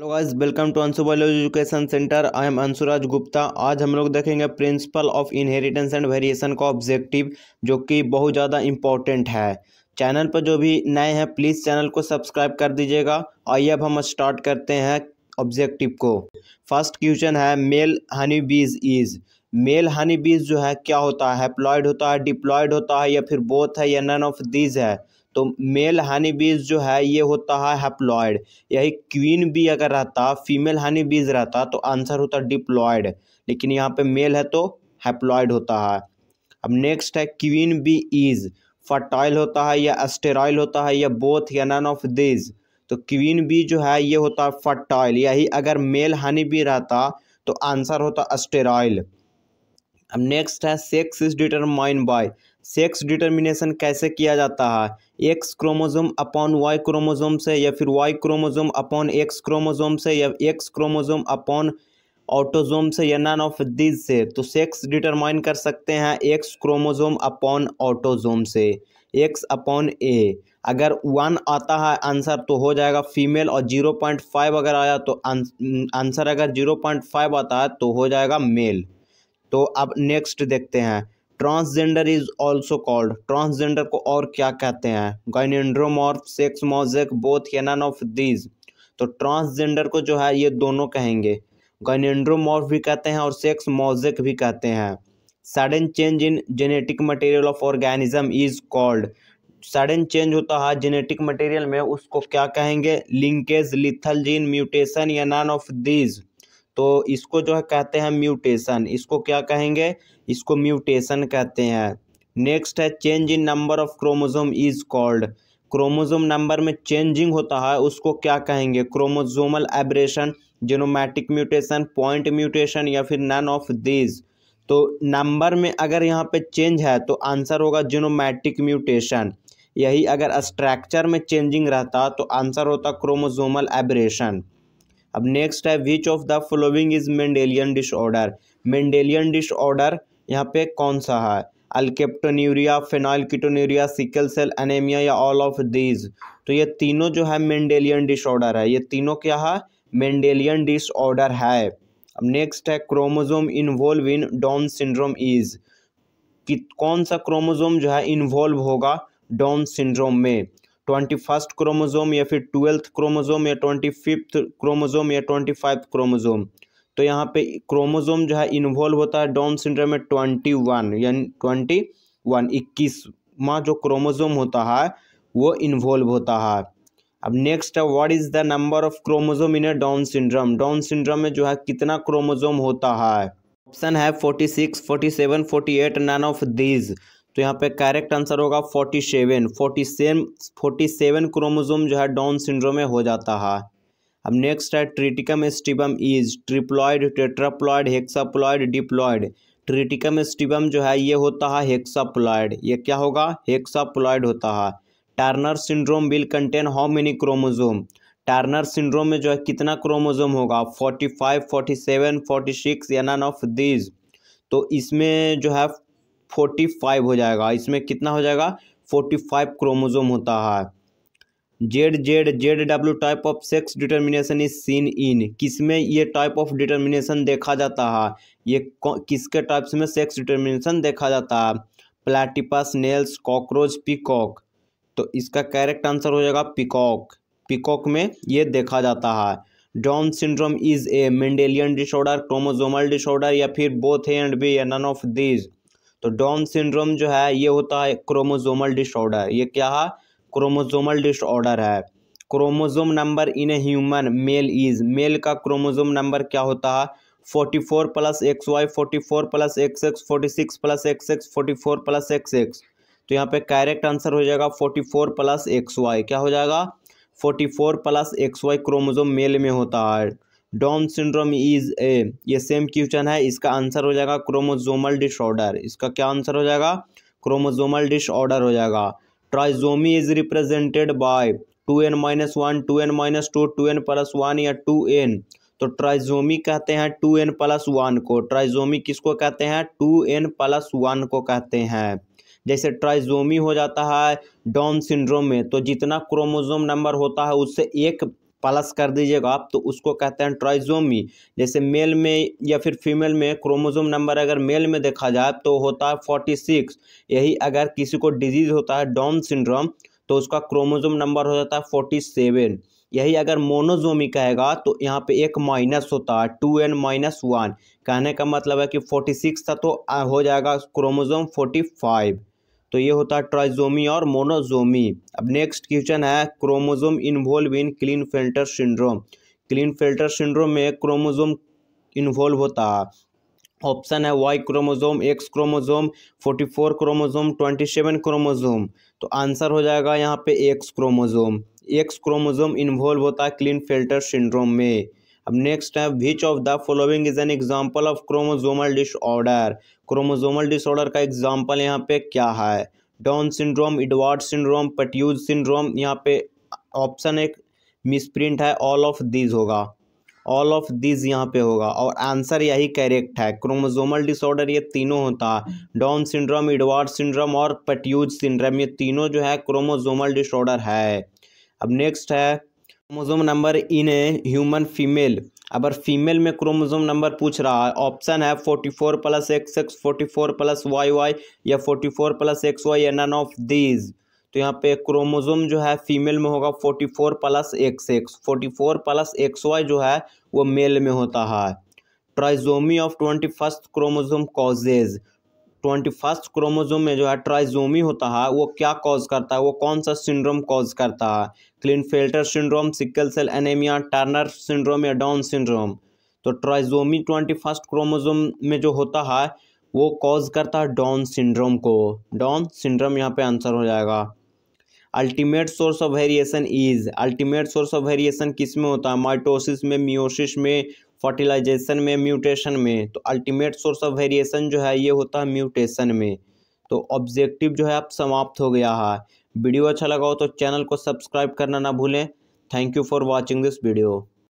hello guys welcome to Anshu education centre I am Anshuraj Gupta आज हम लोग देखेंगे principle of inheritance and variation का ऑब्जेक्टिव जो कि बहुत ज़्यादा इम्पॉर्टेंट है चैनल पर जो भी नए हैं प्लीज़ चैनल को सब्सक्राइब कर दीजिएगा आइए अब हम स्टार्ट करते हैं ऑब्जेक्टिव को फर्स्ट क्वेश्चन है male honey bees is mail honey बीज जो है क्या होता है हैप्लॉयड होता है डिप्लॉयड होता है या फिर बोथ है या नन ऑफ दीज है तो मेल हानी बीज जो है ये होता है हेप्लॉयड यही क्वीन बी अगर रहता फीमेल हानी बीज रहता तो आंसर होता डिप्लॉयड लेकिन यहाँ पे मेल है तो हेप्लॉयड होता है अब नेक्स्ट है क्वीन बी इज फर्टाइल होता है या एस्टेराइल होता है या बोथ या नन ऑफ दिज तो क्वीन बी जो है ये होता है फर्टाइल यही अगर मेल हानी बी रहता तो आंसर होता एस्टेराइल अब नेक्स्ट है sex is determine by sex determination कैसे किया जाता है X chromosome upon Y chromosome से या फिर Y chromosome upon X chromosome से या एक्स क्रोमोजोम अपॉन ऑटोजोम से या नन ऑफ दीज से तो सेक्स डिटरमाइन कर सकते हैं एक्स क्रोमोजोम अपॉन ऑटोजोम से एक्स अपॉन ए अगर वन आता है आंसर तो हो जाएगा फीमेल और जीरो पॉइंट फाइव अगर आया तो आंसर अगर जीरो पॉइंट फाइव आता है तो हो जाएगा मेल तो अब नेक्स्ट देखते हैं transgender is also called transgender को और क्या कहते हैं गाइनेंड्रोमॉर्फ सेक्स मोजेक बोथ या नन ऑफ दीज तो ट्रांसजेंडर को जो है ये दोनों कहेंगे गाइनेंड्रोमॉर्फ भी कहते हैं और सेक्स मोजेक भी कहते हैं sudden change in genetic material of organism is called sudden change होता है जेनेटिक मटेरियल में उसको क्या कहेंगे लिंकेज लिथल जीन म्यूटेशन या नन ऑफ दीज तो इसको जो है कहते हैं म्यूटेशन इसको क्या कहेंगे इसको म्यूटेशन कहते हैं नेक्स्ट है change in number of chromosome is called chromosome number में चेंजिंग होता है उसको क्या कहेंगे chromosomal aberration genomatic mutation point mutation या फिर नन ऑफ दीज तो नंबर में अगर यहाँ पे चेंज है तो आंसर होगा जेनोमैटिक म्यूटेशन यही अगर स्ट्रक्चर में चेंजिंग रहता तो आंसर होता क्रोमोजोमल एब्रेशन अब नेक्स्ट है which of the following is Mendelian disorder Mendelian disorder यहाँ पे कौन सा है alkaptonuria phenylketonuria sickle cell anaemia या ऑल ऑफ दीज तो ये तीनों जो है मेंडेलियन डिसऑर्डर है ये तीनों क्या है मेंडेलियन डिसऑर्डर है अब नेक्स्ट है chromosome involve in Down syndrome is कि कौन सा क्रोमोजोम जो है इन्वॉल्व होगा डाउन सिंड्रोम में ट्वेंटी फर्स्ट क्रोमोजोम या फिर ट्वेल्थ क्रोमोजोम या ट्वेंटी फिफ्थ क्रोमोजोम या ट्वेंटी फाइव क्रोमोजोम तो यहाँ पे क्रोमोजोम जो है इन्वॉल्व होता है डाउन सिंड्रोम में ट्वेंटी वन यानी ट्वेंटी वन इक्कीसवा जो क्रोमोजोम होता है वो इन्वॉल्व होता है अब नेक्स्ट है what is the number of chromosome in a Down syndrome Down syndrome में जो है कितना क्रोमोजोम होता है ऑप्शन है forty six forty seven forty eight none of these तो यहाँ पे करेक्ट आंसर होगा forty seven forty seven forty seven chromosome जो है डाउन सिंड्रोम में हो जाता है अब नेक्स्ट है Triticum aestivum is triploid tetraploid hexaploid diploid Triticum aestivum जो है ये होता है हेक्साप्लॉयड ये क्या होगा हेक्साप्लॉयड होता है Turner syndrome will contain how many chromosome Turner syndrome में जो है कितना क्रोमोजोम होगा forty five forty seven forty six या नन ऑफ दीज तो इसमें जो है फोर्टी फाइव हो जाएगा इसमें कितना हो जाएगा फोर्टी फाइव क्रोमोजोम होता है Z Z Z W type of sex determination is seen in किसमें ये टाइप ऑफ डिटर्मिनेशन देखा जाता है ये किसके टाइप्स में सेक्स डिटर्मिनेशन देखा जाता है प्लेटिपस नेल्स कॉकरोच पिकॉक तो इसका करेक्ट आंसर हो जाएगा पिकॉक पिकॉक में ये देखा जाता है Down syndrome is a Mendelian disorder chromosomal disorder या फिर बोथ है एंड बी या नन ऑफ दीज तो डाउन सिंड्रोम जो है ये होता है क्रोमोजोमल डिसऑर्डर ये क्या है क्रोमोजोमल डिसऑर्डर है chromosome number in a human male is male का क्रोमोजोम नंबर क्या होता है forty four plus X Y forty four plus X X forty six plus X X forty four plus X X तो यहाँ पे correct answer हो जाएगा forty four plus X Y क्या हो जाएगा forty four plus X Y chromosome male में होता है डॉम सिंड्रोम इज ए ये सेम क्वेश्चन है इसका आंसर हो जाएगा क्रोमोजोमल डिसऑर्डर इसका क्या आंसर हो जाएगा क्रोमोजोमल डिसऑर्डर हो जाएगा trisomy is represented by two n minus one two n minus two two n plus one या टू एन तो ट्राइजोमी कहते हैं टू एन प्लस वन को ट्राइजोमी किसको कहते हैं टू एन प्लस वन को कहते हैं जैसे ट्राइजोमी हो जाता है डॉन सिंड्रोम में तो जितना क्रोमोजोम नंबर होता है उससे एक प्लस कर दीजिएगा आप तो उसको कहते हैं ट्राइजोमी जैसे मेल में या फिर फीमेल में क्रोमोजोम नंबर अगर मेल में देखा जाए तो होता है फोर्टी सिक्स यही अगर किसी को डिजीज़ होता है डॉम सिंड्रोम तो उसका क्रोमोजोम नंबर हो जाता है फोर्टी सेवन यही अगर मोनोजोमी कहेगा तो यहाँ पे एक माइनस होता है टू एन माइनस वन कहने का मतलब है कि फोर्टी सिक्स था तो हो जाएगा क्रोमोजोम फोर्टी फाइव तो ये होता है ट्राइजोमी और मोनोजोमी अब नेक्स्ट क्वेश्चन है chromosome involve in Klinefelter syndrome Klinefelter syndrome में क्रोमोजोम इन्वॉल्व होता है ऑप्शन है Y chromosome X chromosome forty four chromosome twenty seven chromosome तो आंसर हो जाएगा यहाँ पे X chromosome X chromosome involve होता है क्लीन फिल्टर सिंड्रोम में अब नेक्स्ट है which of the following is an example of chromosomal disorder chromosomal disorder का एग्जाम्पल यहाँ पे क्या है Down syndrome Edward syndrome Patau syndrome यहाँ पे ऑप्शन एक मिसप्रिंट है ऑल ऑफ दीज होगा ऑल ऑफ दीज यहाँ पे होगा और आंसर यही करेक्ट है क्रोमोजोमल डिसऑर्डर ये तीनों होता है डाउन सिंड्रोम इडवार्ड सिंड्रोम और पट्यूज सिंड्रोम ये तीनों जो है क्रोमोजोमल डिसऑर्डर है अब नेक्स्ट है chromosome number in a human female अगर फीमेल में क्रोमोजोम नंबर पूछ रहा है ऑप्शन है forty four plus X X forty four plus Y Y या forty four plus X Y या नन ऑफ दीज तो यहाँ पे क्रोमोजोम जो है फीमेल में होगा forty four plus X X forty four plus X Y जो है वो मेल में होता है trisomy of twenty first chromosome causes twenty first chromosome में जो है ट्राइजोमी होता है वो क्या कॉज करता है वो कौन सा सिंड्रोम कॉज करता है Klinefelter syndrome sickle cell anaemia Turner syndrome या डाउन सिंड्रोम तो ट्राइजोमी ट्वेंटी फर्स्ट क्रोमोजोम में जो होता है वो कॉज करता है डाउन सिंड्रोम को डाउन सिंड्रोम यहाँ पे आंसर हो जाएगा ultimate source of variation is ultimate source of variation किस में होता है माइटोसिस में मियोसिस में फर्टिलाइजेशन में म्यूटेशन में तो अल्टीमेट सोर्स ऑफ वेरिएशन जो है ये होता है म्यूटेशन में तो ऑब्जेक्टिव जो है अब समाप्त हो गया है वीडियो अच्छा लगा हो तो चैनल को सब्सक्राइब करना ना भूलें thank you for watching this video